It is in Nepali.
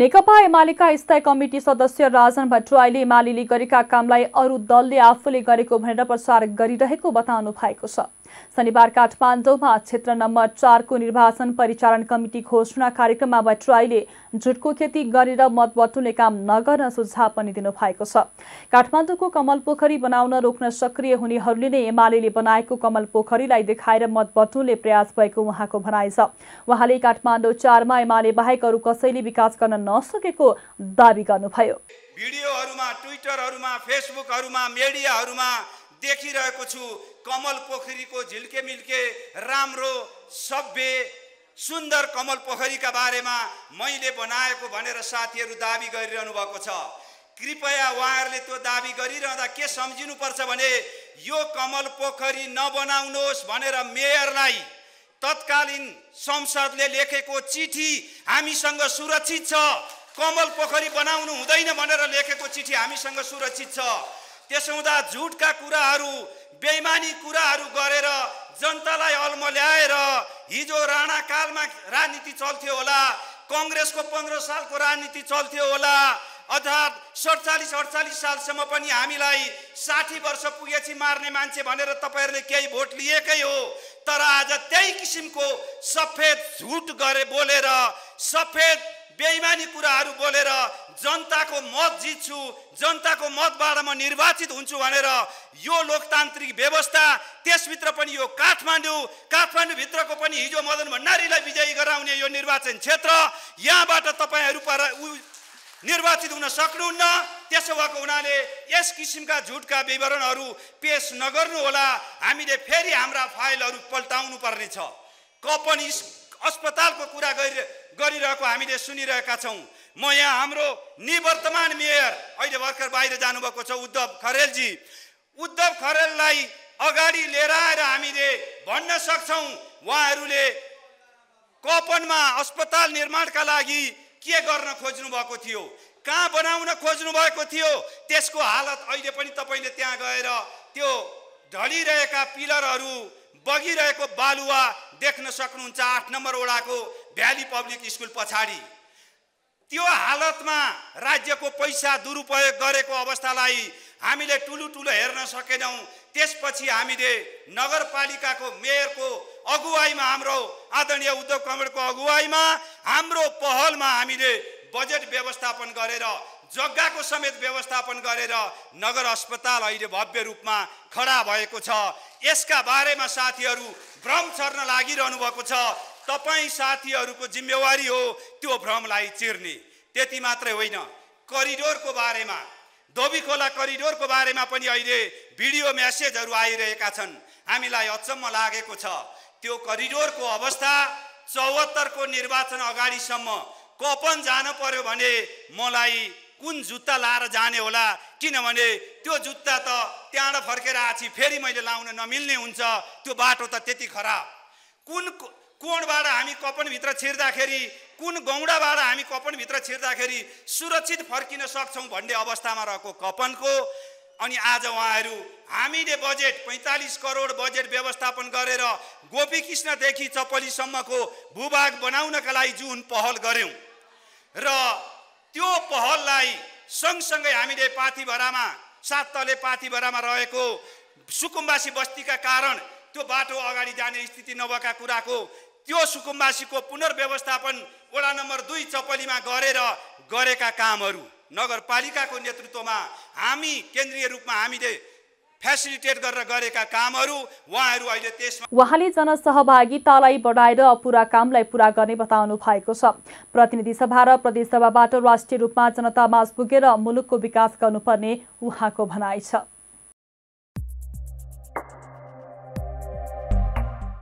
नेकपा एमालेका स्थायी कमिटी सदस्य राजन भट्टराईले एमाले गरेका कामलाई अरू दलले आफूले गरेको भनेर प्रचार गरिरहेको बताउनु भएको छ शनिबार काठमाडौँमा क्षेत्र नम्बर चारको निर्वाचन परिचालन कमिटी घोषणा कार्यक्रममा भट्टराईले झुटको खेती गरेर मत बटुल्ने काम नगर्न सुझाव पनि दिनुभएको छ काठमाडौँको कमल पोखरी बनाउन रोक्न सक्रिय हुनेहरूले नै एमाले बनाएको कमल पोखरीलाई देखाएर मत बटुल्ने प्रयास भएको उहाँको भनाइ छ उहाँले काठमाडौँ चारमा एमाले बाहेक अरू कसैले विकास गर्न नसकेको दावी गर्नुभयो भिडियोहरूमा ट्विटरहरूमा फेसबुकहरूमा मिडियाहरूमा देखिरहेको छु कमल पोखरीको झिल्के मिल्के राम्रो सभ्य सुन्दर कमल पोखरीका बारेमा मैले बनाएको भनेर साथीहरू दावी गरिरहनु भएको छ कृपया उहाँहरूले त्यो दावी गरिरहँदा के सम्झिनुपर्छ भने यो कमल पोखरी नबनाउनुहोस् भनेर मेयरलाई तत्कालीन संसदले लेखेको चिठी हामीसँग सुरक्षित छ कमल पोखरी बनाउनु हुँदैन भनेर लेखेको चिठी हामीसँग सुरक्षित छ त्यसो हुँदा झुटका कुराहरू बेइमानी कुराहरू गरेर जनतालाई अल्म ल्याएर हिजो राणाकालमा राजनीति चल्थ्यो होला कङ्ग्रेसको पन्ध्र सालको राजनीति चल्थ्यो होला अर्थात् सडचालिस अडचालिस सालसम्म पनि हामीलाई साठी वर्ष पुगेपछि मार्ने मान्छे भनेर तपाईँहरूले केही भोट लिएकै हो तर आज त्यही किसिमको सफेद झुट गरे बोलेर सफेद बेइमानी कुराहरू बोलेर जनताको मत जित्छु जनताको मतबाट म निर्वाचित हुन्छु भनेर यो लोकतान्त्रिक व्यवस्था त्यसभित्र पनि यो काठमाडौँ काठमाडौँभित्रको पनि हिजो मदन भण्डारीलाई विजयी गराउने यो निर्वाचन क्षेत्र यहाँबाट तपाईँहरू पर निर्वाचित हुन सक्नुहुन्न त्यसो भएको हुनाले यस किसिमका झुटका विवरणहरू पेस नगर्नुहोला हामीले फेरि हाम्रा फाइलहरू पल्टाउनु पर्नेछ कपन अस्पतालको कुरा गरि गरिरहेको हामीले सुनिरहेका छौँ म यहाँ हाम्रो निवर्तमान मेयर अहिले भर्खर बाहिर जानुभएको छ उद्धव खरेलजी उद्धव खरेललाई अगाडि लिएर आएर हामीले भन्न सक्छौँ उहाँहरूले कपनमा अस्पताल निर्माणका लागि के गर्न खोज्नु भएको थियो कहाँ बनाउन खोज्नु भएको थियो त्यसको हालत अहिले पनि तपाईँले त्यहाँ गएर त्यो ढलिरहेका पिलरहरू बगिरहेको बालुवा देख्न सक्नुहुन्छ आठ नम्बर वडाको भ्याली पब्लिक स्कुल पछाडि त्यो हालतमा राज्यको पैसा दुरुपयोग गरेको अवस्थालाई हामीले टुलु टुलो हेर्न सकेनौँ त्यसपछि हामीले नगरपालिकाको मेयरको अगुवाईमा हाम्रो आदरणीय उद्योग कमेडको अगुवाईमा हाम्रो पहलमा हामीले बजेट व्यवस्थापन गरेर जग्गाको समेत व्यवस्थापन गरेर नगर अस्पताल अहिले भव्य रूपमा खडा भएको छ यसका बारेमा साथीहरू भ्रम छर्न लागिरहनु भएको छ तपाईँ साथीहरूको जिम्मेवारी हो त्यो भ्रमलाई चिर्ने त्यति मात्रै होइन करिडोरको बारेमा धोबी खोला करिडोरको बारेमा पनि अहिले भिडियो म्यासेजहरू आइरहेका छन् हामीलाई अचम्म लागेको छ त्यो करिडोरको अवस्था चौहत्तरको निर्वाचन अगाडिसम्म कपन जानु पर्यो भने मलाई कुन जुत्ता लाएर जाने होला किनभने त्यो जुत्ता त त्यहाँबाट फर्केर आछि फेरि मैले लाउन नमिल्ने हुन्छ त्यो बाटो त त्यति खराब कुन कोणबाट हामी कपनभित्र छिर्दाखेरि कुन गौडाबाट हामी कपनभित्र छिर्दाखेरि सुरक्षित फर्किन सक्छौँ भन्ने अवस्थामा रहेको कपनको अनि आज उहाँहरू हामीले बजेट पैँतालिस करोड बजेट व्यवस्थापन गरेर गोपीकृष्णदेखि चपलीसम्मको भूभाग बनाउनका लागि जुन पहल गऱ्यौँ र त्यो पहललाई सँगसँगै हामीले पाथिभरामा सात तले पाथिभरामा रहेको सुकुम्बासी बस्तीका कारण त्यो बाटो अगाडि जाने स्थिति नभएका कुराको त्यो सुकुम्बासीको पुनर्व्यवस्थापन वडा नम्बर दुई चपलीमा गरेर गरेका कामहरू नगरपालिकाको नेतृत्वमा हामी केन्द्रीय रूपमा हामीले फेसिलिटेट गरेर गरेका कामहरू उहाँहरू अहिले त्यसमा उहाँले जनसहभागितालाई बढाएर अपुरा कामलाई पुरा गर्ने बताउनु भएको छ प्रतिनिधि सभा र सभाबाट राष्ट्रिय रूपमा जनतामाझ पुगेर मुलुकको विकास गर्नुपर्ने उहाँको भनाइ छ